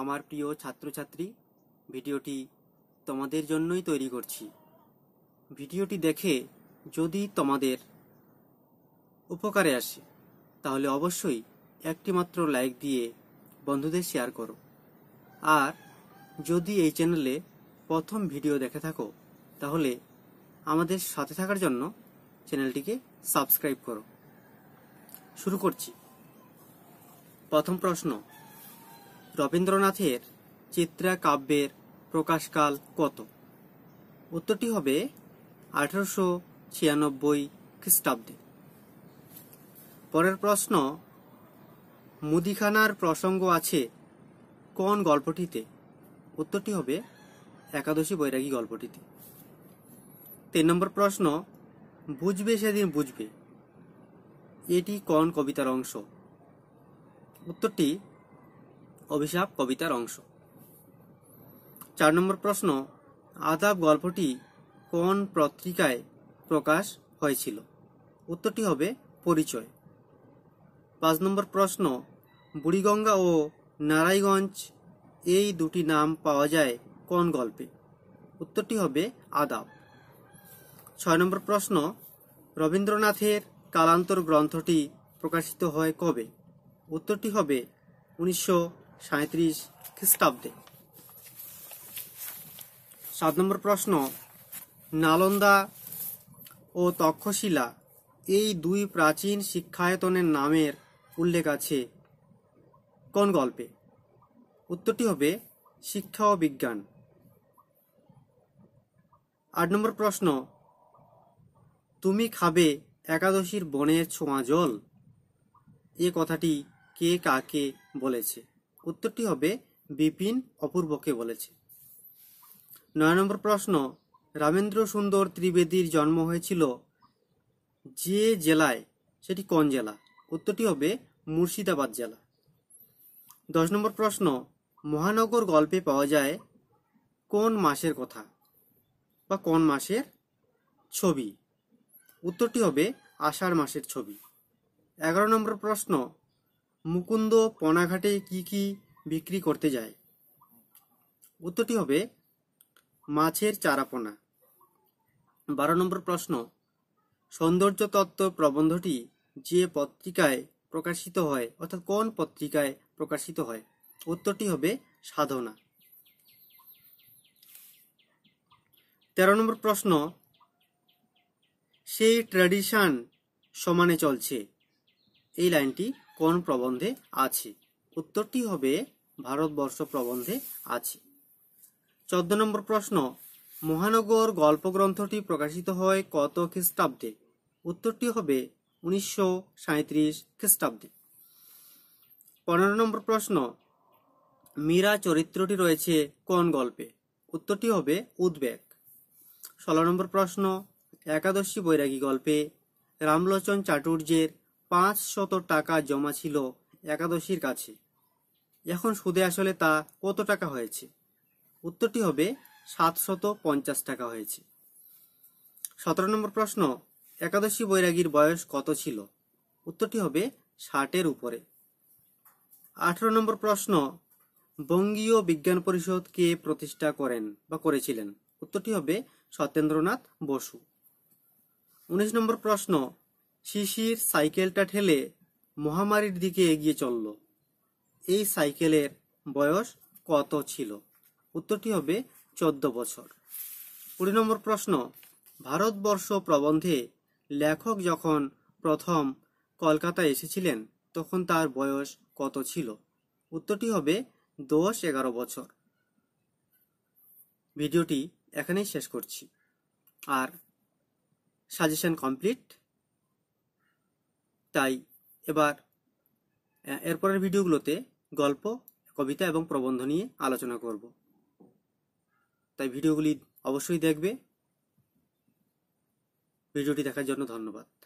আমার প্রিয় ছাত্রছাত্রী ভিডিওটি তোমাদের জন্যই তৈরি করছি ভিডিওটি দেখে যদি তোমাদের উপকারে আসে তাহলে অবশ্যই একটি মাত্র লাইক দিয়ে বন্ধুদের শেয়ার করো আর যদি এই চ্যানেলে প্রথম ভিডিও দেখে থাকো তাহলে আমাদের সাথে থাকার জন্য চ্যানেলটিকে সাবস্ক্রাইব করো শুরু করছি প্রথম প্রশ্ন রবীন্দ্রনাথের চিত্রা কাব্যের প্রকাশকাল কত উত্তরটি হবে আঠারোশো ছিয়ানব্বই খ্রিস্টাব্দে পরের প্রশ্ন মুদিখানার প্রসঙ্গ আছে কোন গল্পটিতে উত্তরটি হবে একাদশী বৈরাগী গল্পটিতে তিন নম্বর প্রশ্ন বুঝবে সেদিন বুঝবে এটি কোন কবিতার অংশ উত্তরটি অভিশাপ কবিতার অংশ চার নম্বর প্রশ্ন আদাব গল্পটি কোন পত্রিকায় প্রকাশ হয়েছিল উত্তরটি হবে পরিচয় পাঁচ নম্বর প্রশ্ন বুড়িগঙ্গা ও নারায়গঞ্জ এই দুটি নাম পাওয়া যায় কোন গল্পে উত্তরটি হবে আদাব ছয় নম্বর প্রশ্ন রবীন্দ্রনাথের কালান্তর গ্রন্থটি প্রকাশিত হয় কবে উত্তরটি হবে উনিশশো সাঁত্রিশ খ্রিস্টাব্দে সাত নম্বর প্রশ্ন নালন্দা ও তক্ষশিলা এই দুই প্রাচীন শিক্ষায়তনের নামের উল্লেখ আছে কোন গল্পে উত্তরটি হবে শিক্ষা ও বিজ্ঞান আট নম্বর প্রশ্ন তুমি খাবে একাদশীর বনের ছোঁয়া জল এ কথাটি কে কাকে বলেছে উত্তরটি হবে বিপিন অপূর্বকে বলেছে নয় নম্বর প্রশ্ন রামেন্দ্র সুন্দর ত্রিবেদীর জন্ম হয়েছিল যে জেলায় সেটি কোন জেলা উত্তরটি হবে মুর্শিদাবাদ জেলা দশ নম্বর প্রশ্ন মহানগর গল্পে পাওয়া যায় কোন মাসের কথা বা কোন মাসের ছবি উত্তরটি হবে আষাঢ় মাসের ছবি এগারো নম্বর প্রশ্ন মুকুন্দ পনাঘাটে কি কি বিক্রি করতে যায় উত্তরটি হবে মাছের চারাপোনা বারো নম্বর প্রশ্ন সৌন্দর্য তত্ত্ব প্রবন্ধটি যে পত্রিকায় প্রকাশিত হয় অর্থাৎ কোন পত্রিকায় প্রকাশিত হয় উত্তরটি হবে সাধনা তেরো নম্বর প্রশ্ন সেই ট্র্যাডিশান সমানে চলছে এই লাইনটি কোন প্রবন্ধে আছে উত্তরটি হবে ভারতবর্ষ প্রবন্ধে আছে চোদ্দ নম্বর প্রশ্ন মহানগর গল্প গ্রন্থটি প্রকাশিত হয় কত খ্রিস্টাব্দে উত্তরটি হবে উনিশশো সাঁত্রিশ খ্রিস্টাব্দে পনেরো নম্বর প্রশ্ন মীরা চরিত্রটি রয়েছে কোন গল্পে উত্তরটি হবে উদ্বেগ ষোলো নম্বর প্রশ্ন একাদশী বৈরাগী গল্পে রামলোচন চাটুর্যের পাঁচ শত টাকা জমা ছিল একাদশীর কাছে এখন সুদে আসলে তা কত টাকা হয়েছে উত্তরটি হবে সাতশত পঞ্চাশ টাকা হয়েছে সতেরো নম্বর প্রশ্ন একাদশী বৈরাগীর বয়স কত ছিল উত্তরটি হবে ষাটের উপরে আঠেরো নম্বর প্রশ্ন বঙ্গীয় বিজ্ঞান পরিষদ কে প্রতিষ্ঠা করেন বা করেছিলেন উত্তরটি হবে সত্যেন্দ্রনাথ বসু উনিশ নম্বর প্রশ্ন শিশির সাইকেলটা ঠেলে মহামারীর দিকে এগিয়ে চলল এই সাইকেলের বয়স কত ছিল উত্তরটি হবে চোদ্দ বছর কুড়ি নম্বর প্রশ্ন ভারতবর্ষ প্রবন্ধে লেখক যখন প্রথম কলকাতায় এসেছিলেন তখন তার বয়স কত ছিল উত্তরটি হবে দশ এগারো বছর ভিডিওটি এখানেই শেষ করছি আর সাজেশন কমপ্লিট তাই এবার এরপরের ভিডিওগুলোতে গল্প কবিতা এবং প্রবন্ধ নিয়ে আলোচনা করব তাই ভিডিওগুলি অবশ্যই দেখবে ভিডিওটি দেখার জন্য ধন্যবাদ